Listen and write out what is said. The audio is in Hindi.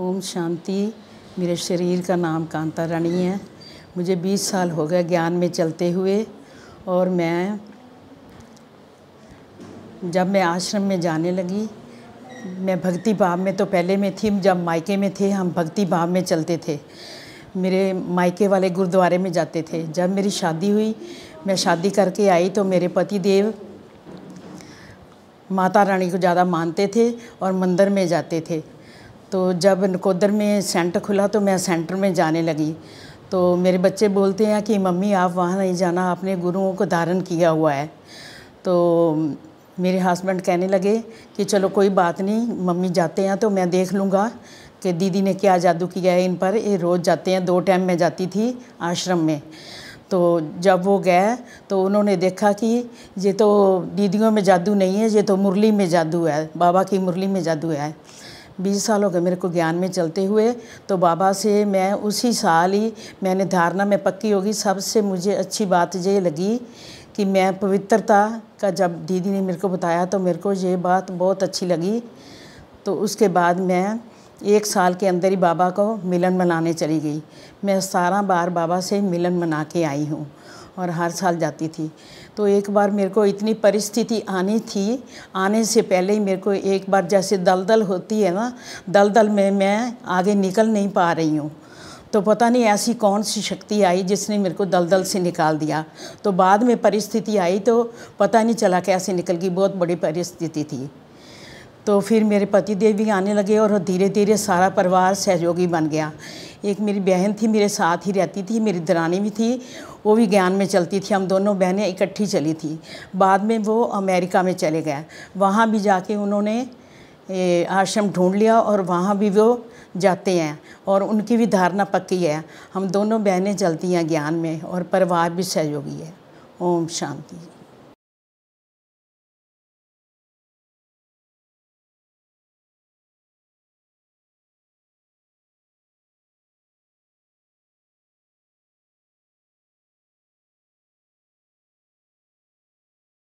ओम शांति मेरे शरीर का नाम कांता रानी है मुझे 20 साल हो गए ज्ञान में चलते हुए और मैं जब मैं आश्रम में जाने लगी मैं भक्ति भाव में तो पहले में थी जब मायके में थे हम भक्ति भाव में चलते थे मेरे मायके वाले गुरुद्वारे में जाते थे जब मेरी शादी हुई मैं शादी करके आई तो मेरे पति देव माता रानी को ज़्यादा मानते थे और मंदिर में जाते थे तो जब नकोदर में सेंटर खुला तो मैं सेंटर में जाने लगी तो मेरे बच्चे बोलते हैं कि मम्मी आप वहाँ नहीं जाना आपने गुरुओं को धारण किया हुआ है तो मेरे हस्बैंड कहने लगे कि चलो कोई बात नहीं मम्मी जाते हैं तो मैं देख लूँगा कि दीदी ने क्या जादू किया है इन पर ये रोज़ जाते हैं दो टाइम मैं जाती थी आश्रम में तो जब वो गए तो उन्होंने देखा कि ये तो दीदियों में जादू नहीं है ये तो मुरली में जादू है बाबा की मुरली में जादू है बीस साल हो गए मेरे को ज्ञान में चलते हुए तो बाबा से मैं उसी साल ही मैंने धारणा में पक्की होगी सबसे मुझे अच्छी बात ये लगी कि मैं पवित्रता का जब दीदी ने मेरे को बताया तो मेरे को ये बात बहुत अच्छी लगी तो उसके बाद मैं एक साल के अंदर ही बाबा को मिलन मनाने चली गई मैं सारा बार बाबा से मिलन मना के आई हूँ और हर साल जाती थी तो एक बार मेरे को इतनी परिस्थिति आनी थी आने से पहले ही मेरे को एक बार जैसे दलदल होती है ना दलदल में मैं आगे निकल नहीं पा रही हूँ तो पता नहीं ऐसी कौन सी शक्ति आई जिसने मेरे को दलदल से निकाल दिया तो बाद में परिस्थिति आई तो पता नहीं चला कैसे निकल गई बहुत बड़ी परिस्थिति थी तो फिर मेरे पति देव भी आने लगे और धीरे धीरे सारा परिवार सहयोगी बन गया एक मेरी बहन थी मेरे साथ ही रहती थी मेरी दरानी भी थी वो भी ज्ञान में चलती थी हम दोनों बहनें इकट्ठी चली थी बाद में वो अमेरिका में चले गए वहाँ भी जाके उन्होंने आश्रम ढूंढ लिया और वहाँ भी वो जाते हैं और उनकी भी धारणा पक्की है हम दोनों बहनें चलती हैं ज्ञान में और परिवार भी सहयोगी है ओम शांति